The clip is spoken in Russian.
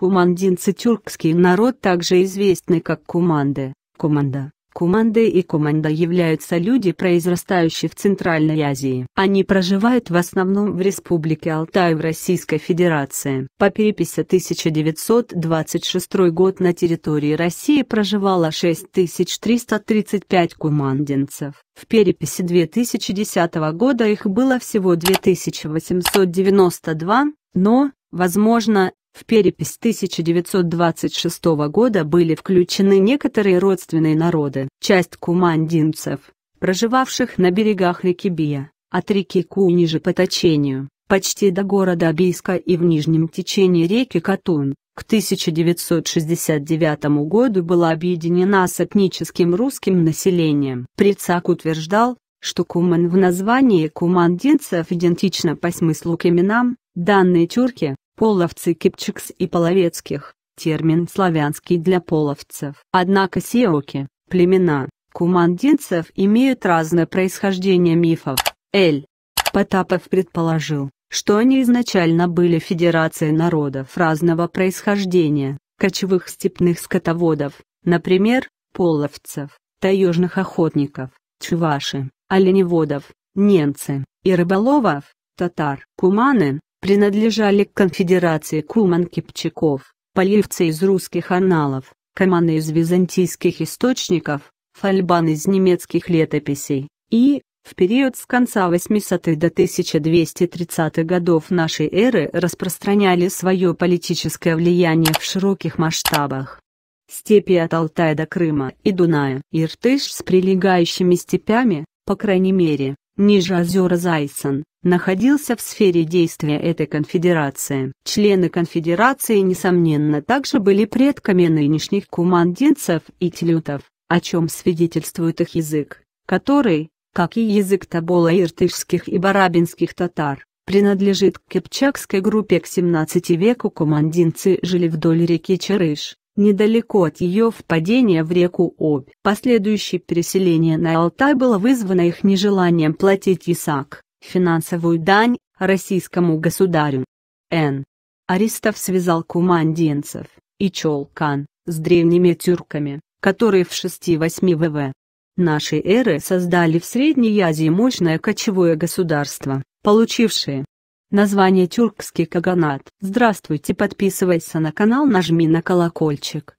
Кумандинцы – тюркский народ, также известный как куманды, куманда. Куманды и куманда являются люди, произрастающие в Центральной Азии. Они проживают в основном в Республике Алтай в Российской Федерации. По переписи 1926 год на территории России проживало 6335 кумандинцев. В переписи 2010 года их было всего 2892, но, Возможно, в перепись 1926 года были включены некоторые родственные народы, часть кумандинцев, проживавших на берегах реки Бия, от реки Ку ниже по течению, почти до города Абийска и в нижнем течении реки Катун. К 1969 году была объединена с этническим русским населением. Прицак утверждал, что куман в названии кумандинцев идентично по смыслу к именам, данные тюрки, Половцы Кипчикс и Половецких, термин славянский для половцев. Однако сеоки, племена, кумандинцев имеют разное происхождение мифов. Эль. Потапов предположил, что они изначально были федерацией народов разного происхождения, кочевых степных скотоводов, например, половцев, таежных охотников, чуваши, оленеводов, немцы и рыболовов, татар. Куманы, принадлежали к конфедерации куман-кипчаков, полевцы из русских аналов, каманы из византийских источников, фальбан из немецких летописей, и, в период с конца 800-х до 1230-х годов нашей эры распространяли свое политическое влияние в широких масштабах. Степи от Алтая до Крыма и Дуная. Иртыш с прилегающими степями, по крайней мере, Ниже озера Зайсон, находился в сфере действия этой конфедерации. Члены конфедерации, несомненно, также были предками нынешних кумандинцев и Тилютов, о чем свидетельствует их язык, который, как и язык табола иртышских и барабинских татар, принадлежит к кипчакской группе к 17 веку Кумандинцы жили вдоль реки Черыш, Недалеко от ее впадения в реку Обь, последующее переселение на Алтай было вызвано их нежеланием платить ИСАК, финансовую дань, российскому государю. Н. Аристов связал кумандинцев и Чолкан с древними тюрками, которые в 6-8 ВВ нашей эры создали в Средней Азии мощное кочевое государство, получившее, Название тюркский каганат. Здравствуйте, подписывайся на канал, нажми на колокольчик.